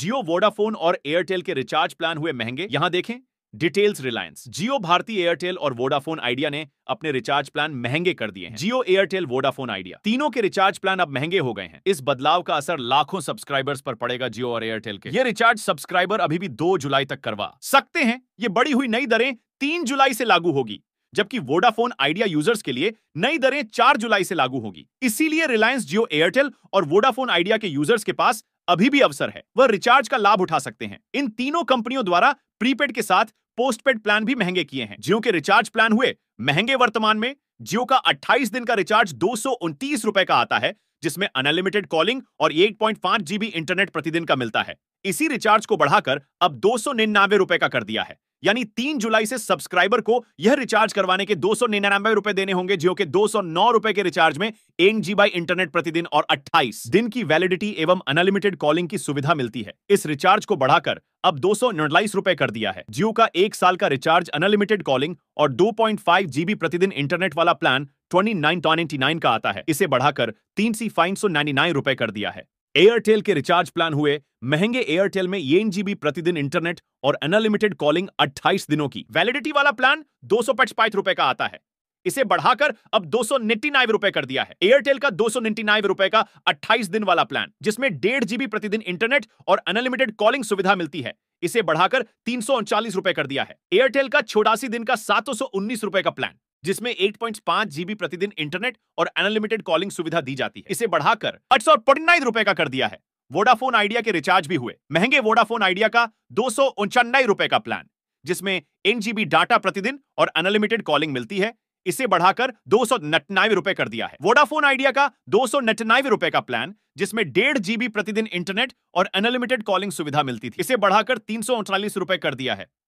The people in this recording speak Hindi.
जियो वोडाफोन और एयरटेल के रिचार्ज प्लान हुए महंगे यहां देखें डिटेल्स रिलायंस जियो भारती एयरटेल और वोडाफोन आइडिया ने अपने रिचार्ज प्लान महंगे कर दिए हैं जियो एयरटेल वोडाफोन आइडिया तीनों के रिचार्ज प्लान अब महंगे हो गए हैं इस बदलाव का असर लाखों सब्सक्राइबर्स पर पड़ेगा जियो और एयरटेल के ये रिचार्ज सब्सक्राइबर अभी भी दो जुलाई तक करवा सकते हैं ये बड़ी हुई नई दरें तीन जुलाई से लागू होगी जबकि वोडाफोन आइडिया यूजर्स के लिए नई दरें 4 जुलाई से लागू होगी इसीलिए रिलायंस जियो एयरटेल और वोडाफोन आइडिया के यूजर्स के पास अभी भी अवसर है वह रिचार्ज का लाभ उठा सकते हैं इन तीनों कंपनियों द्वारा प्रीपेड के साथ पोस्टपेड प्लान भी महंगे किए हैं जियो के रिचार्ज प्लान हुए महंगे वर्तमान में जियो का 28 दिन का रिचार्ज दो रुपए का आता है जिसमें अनलिमिटेड कॉलिंग और 8.5 जीबी इंटरनेट प्रतिदिन का मिलता है इसी रिचार्ज को बढ़ाकर अब दो रुपए का कर दिया है यानी तीन जुलाई से सब्सक्राइबर को यह रिचार्ज करवाने के दो सौ रुपए देने होंगे जियो के दो रुपए के रिचार्ज में एक जी बाई इंटरनेट प्रतिदिन और अट्ठाईस दिन की वैलिडिटी एवं अनलिमिटेड कॉलिंग की सुविधा मिलती है इस रिचार्ज को बढ़ाकर अब दो सौ रुपए कर दिया है जियो का एक साल का रिचार्ज अनलिमिटेड कॉलिंग और दो पॉइंट फाइव जीबी प्रतिदिन इंटरनेट वाला प्लान नाइन का आता है इसे बढ़ाकर तीन सी फाइन सौ नाइन रुपए कर दिया है एयरटेल के रिचार्ज प्लान हुए महंगे एयरटेल में एन जीबी प्रतिदिन इंटरनेट और अनलिमिटेड कॉलिंग 28 दिनों की वैलिडिटी वाला प्लान दो सौ रुपए का आता है इसे बढ़ाकर अब दो सौ रुपए कर दिया है एयरटेल का दो सौ रुपए का 28 दिन वाला प्लान जिसमें डेढ़ जीबी प्रतिदिन इंटरनेट और अनलिमिटेड कॉलिंग सुविधा मिलती है इसे बढ़ाकर तीन रुपए कर दिया है एयरटेल का छोड़ासी दिन का सात रुपए का प्लान जिसमें 8.5 जीबी प्रतिदिन इंटरनेट और अनलिमिटेड कॉलिंग सुविधा दी जाती है इसे बढ़ाकर अठ सौ रुपए का कर दिया है वोडाफोन आइडिया के रिचार्ज भी हुए महंगे वोडाफोन आइडिया का दो रुपए का प्लान जिसमें एन जीबी डाटा प्रतिदिन और अनलिमिटेड कॉलिंग मिलती है इसे बढ़ाकर दो सौ रुपए कर दिया है वोडाफोन आइडिया का दो सौ रुपए का प्लान जिसमें डेढ़ जीबी प्रतिदिन इंटरनेट और अनलिमिटेड कॉलिंग सुविधा मिलती थी इसे बढ़ाकर तीन रुपए कर दिया है